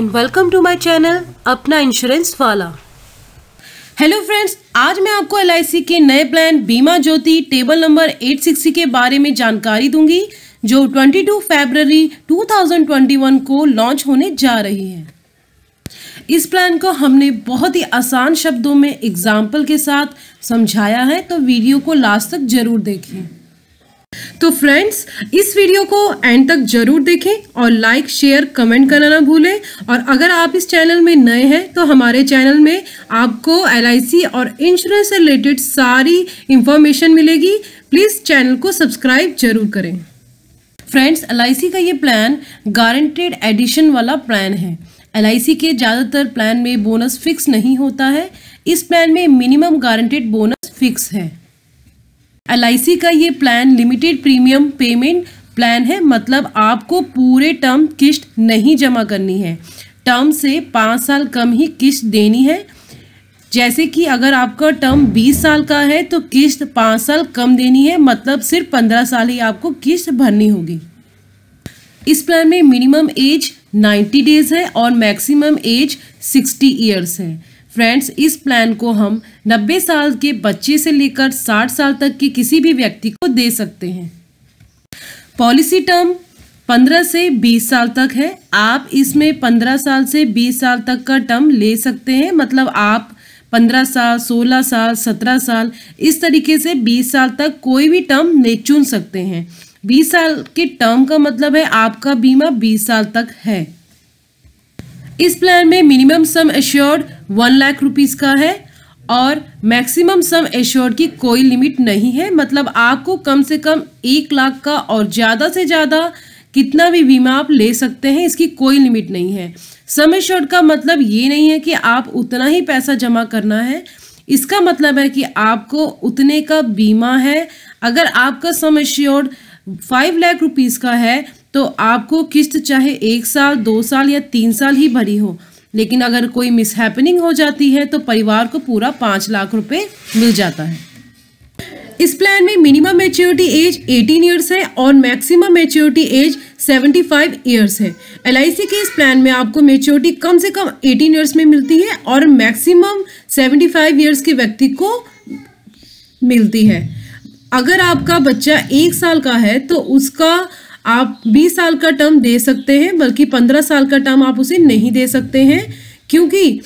and welcome to my channel अपना insurance वाला hello friends आज मैं आपको एल के नए प्लान बीमा ज्योति टेबल नंबर 860 के बारे में जानकारी दूंगी जो 22 फरवरी 2021 को लॉन्च होने जा रही है इस प्लान को हमने बहुत ही आसान शब्दों में एग्जाम्पल के साथ समझाया है तो वीडियो को लास्ट तक जरूर देखें तो फ्रेंड्स इस वीडियो को एंड तक जरूर देखें और लाइक शेयर कमेंट करना ना भूलें और अगर आप इस चैनल में नए हैं तो हमारे चैनल में आपको एल और इंश्योरेंस से रिलेटेड सारी इंफॉर्मेशन मिलेगी प्लीज़ चैनल को सब्सक्राइब जरूर करें फ्रेंड्स एल का ये प्लान गारंटेड एडिशन वाला प्लान है एल के ज़्यादातर प्लान में बोनस फिक्स नहीं होता है इस प्लान में मिनिमम गारंटेड बोनस फिक्स है एल का ये plan limited premium payment plan है मतलब आपको पूरे टर्म किश्त नहीं जमा करनी है टर्म से पाँच साल कम ही किश्त देनी है जैसे कि अगर आपका टर्म बीस साल का है तो किश्त पाँच साल कम देनी है मतलब सिर्फ पंद्रह साल ही आपको किश्त भरनी होगी इस प्लान में मिनिमम एज 90 डेज है और मैक्सिमम एज 60 इयर्स है फ्रेंड्स इस प्लान को हम 90 साल के बच्चे से लेकर 60 साल तक के किसी भी व्यक्ति को दे सकते हैं पॉलिसी टर्म 15 से 20 साल तक है आप इसमें 15 साल से 20 साल तक का टर्म ले सकते हैं मतलब आप 15 साल 16 साल 17 साल इस तरीके से 20 साल तक कोई भी टर्म ले चुन सकते हैं 20 साल के टर्म का मतलब है आपका बीमा 20 साल तक है इस प्लान में minimum sum assured one lakh rupees का है और मैक्सिमम सम एश्योर्ड की कोई लिमिट नहीं है मतलब आपको कम से कम एक लाख का और ज़्यादा से ज़्यादा कितना भी बीमा आप ले सकते हैं इसकी कोई लिमिट नहीं है सम एश्योर्ड का मतलब ये नहीं है कि आप उतना ही पैसा जमा करना है इसका मतलब है कि आपको उतने का बीमा है अगर आपका sum assured five lakh rupees का है तो आपको किस्त चाहे एक साल दो साल या तीन साल ही भरी हो लेकिन अगर कोई मिसहैपनिंग हो जाती है तो परिवार को पूरा पाँच लाख रुपए मिल जाता है इस प्लान में मिनिमम मेच्योरिटी एज 18 इयर्स है और मैक्सिमम मेच्योरिटी एज 75 इयर्स है एल के इस प्लान में आपको मेच्योरिटी कम से कम 18 इयर्स में मिलती है और मैक्सिमम 75 इयर्स के व्यक्ति को मिलती है अगर आपका बच्चा एक साल का है तो उसका आप 20 साल का टर्म दे सकते हैं बल्कि 15 साल का टर्म आप उसे नहीं दे सकते हैं क्योंकि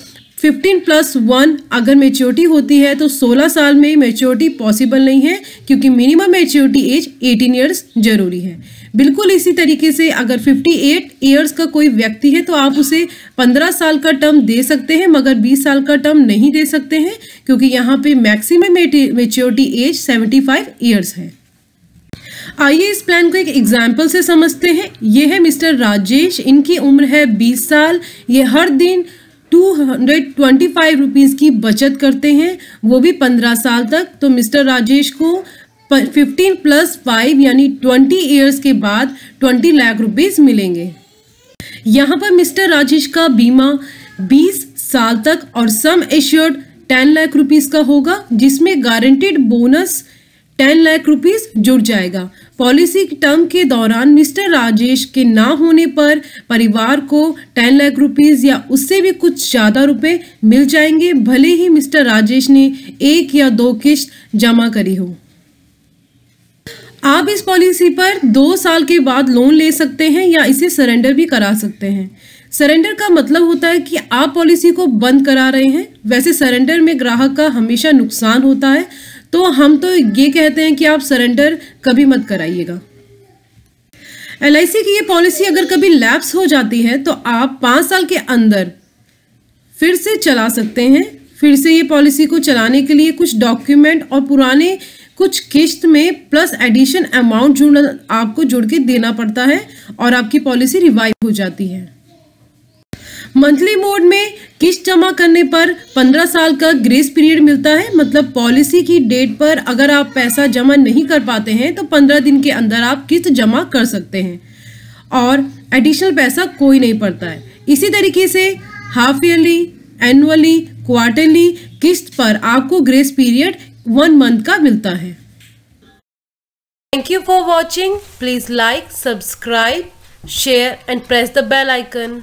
15 प्लस वन अगर मेच्योरिटी होती है तो 16 साल में मेच्योरिटी पॉसिबल नहीं है क्योंकि मिनिमम मेच्योरिटी एज 18 इयर्स जरूरी है बिल्कुल इसी तरीके से अगर 58 ईयर्स का कोई व्यक्ति है तो आप उसे 15 साल का टर्म दे सकते हैं मगर 20 साल का टर्म नहीं दे सकते हैं क्योंकि यहाँ पे मैक्सिमम मेच्योरिटी एज 75 ईयर्स है आइए इस प्लान को एक एग्जाम्पल से समझते हैं ये है मिस्टर राजेश इनकी उम्र है बीस साल ये हर दिन two hundred twenty five rupees की बचत करते हैं वो भी पंद्रह साल तक तो मिस्टर राजेश को फिफ्टीन प्लस फाइव यानी ट्वेंटी ईयर्स के बाद ट्वेंटी लाख रुपीज़ मिलेंगे यहाँ पर मिस्टर राजेश का बीमा बीस साल तक और sum assured ten lakh rupees का होगा जिसमें guaranteed bonus ten lakh rupees जुड़ जाएगा पॉलिसी टर्म के दौरान मिस्टर राजेश के ना होने पर परिवार को टेन लाख रुपीस या उससे भी कुछ ज़्यादा रुपए मिल जाएंगे भले ही मिस्टर राजेश ने एक या दो किश्त जमा करी हो आप इस पॉलिसी पर दो साल के बाद लोन ले सकते हैं या इसे सरेंडर भी करा सकते हैं सरेंडर का मतलब होता है कि आप पॉलिसी को बंद करा रहे हैं वैसे सरेंडर में ग्राहक का हमेशा नुकसान होता है तो हम तो ये कहते हैं कि आप सरेंडर कभी मत कराइएगा एल की ये पॉलिसी अगर कभी लैप्स हो जाती है तो आप पाँच साल के अंदर फिर से चला सकते हैं फिर से ये पॉलिसी को चलाने के लिए कुछ डॉक्यूमेंट और पुराने कुछ किश्त में प्लस एडिशन अमाउंट जुड़ आपको जुड़ के देना पड़ता है और आपकी पॉलिसी रिवाइव हो जाती है मंथली मोड में जमा करने पर 15 साल का ग्रेस पीरियड मिलता है मतलब पॉलिसी की डेट पर अगर आप पैसा जमा नहीं कर पाते हैं तो 15 दिन के अंदर आप किस्त जमा कर सकते हैं और एडिशनल पैसा कोई नहीं पड़ता है इसी तरीके से हाफ ईयरली एनुअली क्वार्टरली किस्त पर आपको ग्रेस पीरियड वन मंथ का मिलता है thank you for watching please like subscribe share and press the bell icon